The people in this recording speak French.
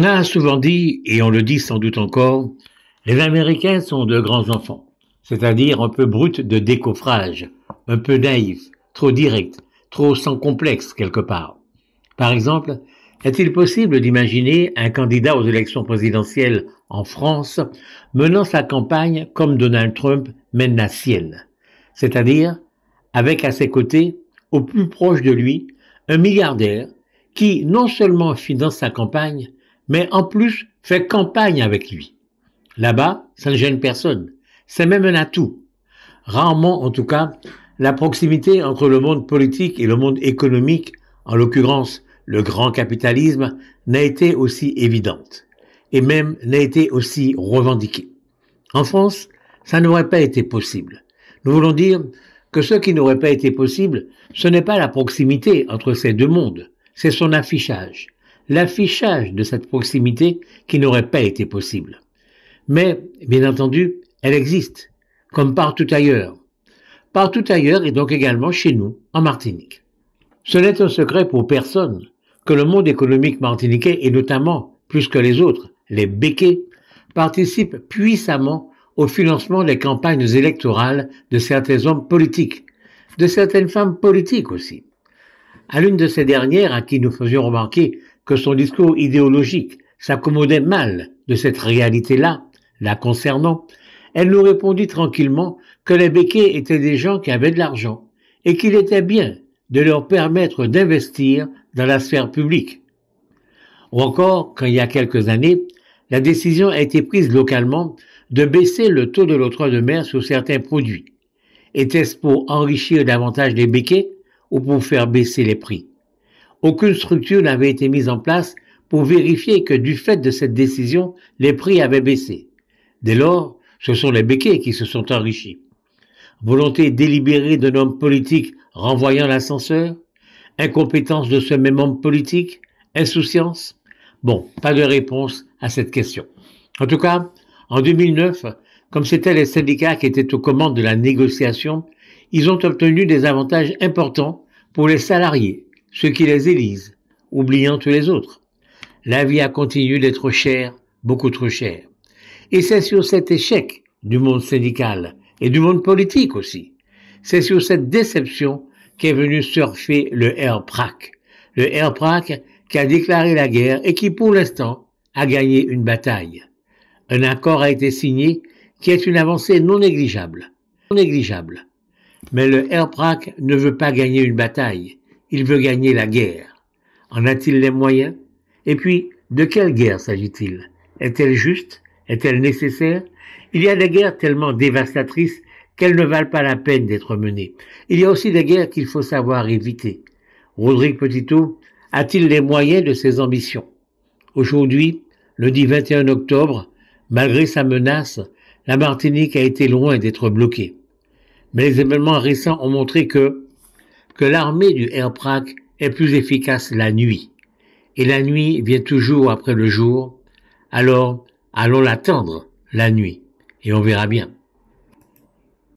On a souvent dit, et on le dit sans doute encore, les Américains sont de grands enfants, c'est-à-dire un peu bruts de décoffrage, un peu naïfs, trop directs, trop sans complexe quelque part. Par exemple, est-il possible d'imaginer un candidat aux élections présidentielles en France menant sa campagne comme Donald Trump mène la sienne, c'est-à-dire avec à ses côtés, au plus proche de lui, un milliardaire qui non seulement finance sa campagne, mais en plus fait campagne avec lui. Là-bas, ça ne gêne personne. C'est même un atout. Rarement, en tout cas, la proximité entre le monde politique et le monde économique, en l'occurrence le grand capitalisme, n'a été aussi évidente, et même n'a été aussi revendiquée. En France, ça n'aurait pas été possible. Nous voulons dire que ce qui n'aurait pas été possible, ce n'est pas la proximité entre ces deux mondes, c'est son affichage, l'affichage de cette proximité qui n'aurait pas été possible. Mais, bien entendu, elle existe, comme partout ailleurs. Partout ailleurs et donc également chez nous, en Martinique. Ce n'est un secret pour personne que le monde économique martiniquais et notamment, plus que les autres, les béquets, participent puissamment au financement des campagnes électorales de certains hommes politiques, de certaines femmes politiques aussi. À l'une de ces dernières à qui nous faisions remarquer que son discours idéologique s'accommodait mal de cette réalité-là, la concernant, elle nous répondit tranquillement que les béquets étaient des gens qui avaient de l'argent et qu'il était bien de leur permettre d'investir dans la sphère publique. Ou encore, quand il y a quelques années, la décision a été prise localement de baisser le taux de l'octroi de mer sur certains produits. Était-ce pour enrichir davantage les béquets ou pour faire baisser les prix aucune structure n'avait été mise en place pour vérifier que du fait de cette décision, les prix avaient baissé. Dès lors, ce sont les béquets qui se sont enrichis. Volonté délibérée d'un homme politique renvoyant l'ascenseur Incompétence de ce même homme politique Insouciance Bon, pas de réponse à cette question. En tout cas, en 2009, comme c'était les syndicats qui étaient aux commandes de la négociation, ils ont obtenu des avantages importants pour les salariés, ceux qui les élisent, oubliant tous les autres. La vie a continué d'être chère, beaucoup trop chère. Et c'est sur cet échec du monde syndical et du monde politique aussi, c'est sur cette déception qu'est venu surfer le Prac Le RPRAC qui a déclaré la guerre et qui pour l'instant a gagné une bataille. Un accord a été signé qui est une avancée non négligeable. Non négligeable. Mais le RPRAC ne veut pas gagner une bataille. Il veut gagner la guerre. En a-t-il les moyens Et puis, de quelle guerre s'agit-il Est-elle juste Est-elle nécessaire Il y a des guerres tellement dévastatrices qu'elles ne valent pas la peine d'être menées. Il y a aussi des guerres qu'il faut savoir éviter. Rodrigue Petitot a-t-il les moyens de ses ambitions Aujourd'hui, le 10 21 octobre, malgré sa menace, la Martinique a été loin d'être bloquée. Mais les événements récents ont montré que, que l'armée du Herprak est plus efficace la nuit, et la nuit vient toujours après le jour, alors allons l'attendre la nuit, et on verra bien.